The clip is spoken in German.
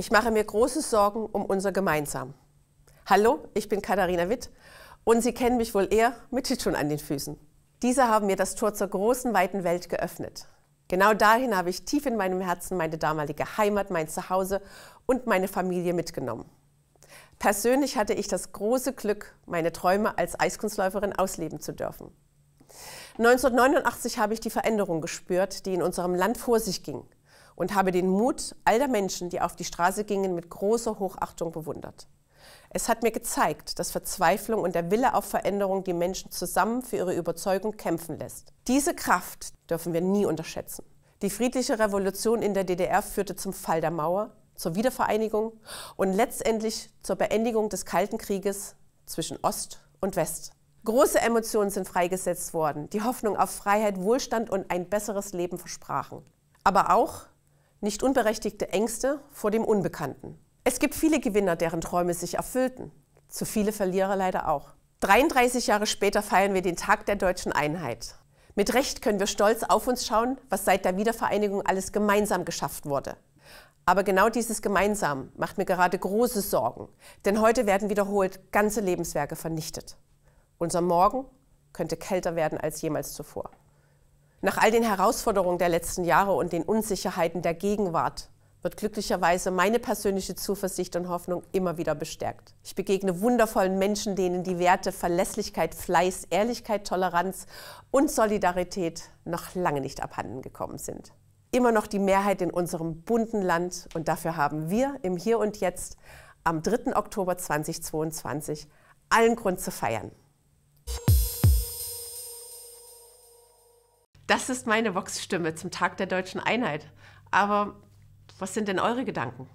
Ich mache mir große Sorgen um unser Gemeinsam. Hallo, ich bin Katharina Witt und Sie kennen mich wohl eher mit Titschun an den Füßen. Diese haben mir das Tor zur großen, weiten Welt geöffnet. Genau dahin habe ich tief in meinem Herzen meine damalige Heimat, mein Zuhause und meine Familie mitgenommen. Persönlich hatte ich das große Glück, meine Träume als Eiskunstläuferin ausleben zu dürfen. 1989 habe ich die Veränderung gespürt, die in unserem Land vor sich ging – und habe den Mut all der Menschen, die auf die Straße gingen, mit großer Hochachtung bewundert. Es hat mir gezeigt, dass Verzweiflung und der Wille auf Veränderung die Menschen zusammen für ihre Überzeugung kämpfen lässt. Diese Kraft dürfen wir nie unterschätzen. Die friedliche Revolution in der DDR führte zum Fall der Mauer, zur Wiedervereinigung und letztendlich zur Beendigung des Kalten Krieges zwischen Ost und West. Große Emotionen sind freigesetzt worden, die Hoffnung auf Freiheit, Wohlstand und ein besseres Leben versprachen. Aber auch nicht unberechtigte Ängste vor dem Unbekannten. Es gibt viele Gewinner, deren Träume sich erfüllten, zu viele Verlierer leider auch. 33 Jahre später feiern wir den Tag der deutschen Einheit. Mit Recht können wir stolz auf uns schauen, was seit der Wiedervereinigung alles gemeinsam geschafft wurde. Aber genau dieses Gemeinsam macht mir gerade große Sorgen, denn heute werden wiederholt ganze Lebenswerke vernichtet. Unser Morgen könnte kälter werden als jemals zuvor. Nach all den Herausforderungen der letzten Jahre und den Unsicherheiten der Gegenwart wird glücklicherweise meine persönliche Zuversicht und Hoffnung immer wieder bestärkt. Ich begegne wundervollen Menschen, denen die Werte Verlässlichkeit, Fleiß, Ehrlichkeit, Toleranz und Solidarität noch lange nicht abhanden gekommen sind. Immer noch die Mehrheit in unserem bunten Land und dafür haben wir im Hier und Jetzt am 3. Oktober 2022 allen Grund zu feiern. Das ist meine Vox-Stimme zum Tag der deutschen Einheit. Aber was sind denn eure Gedanken?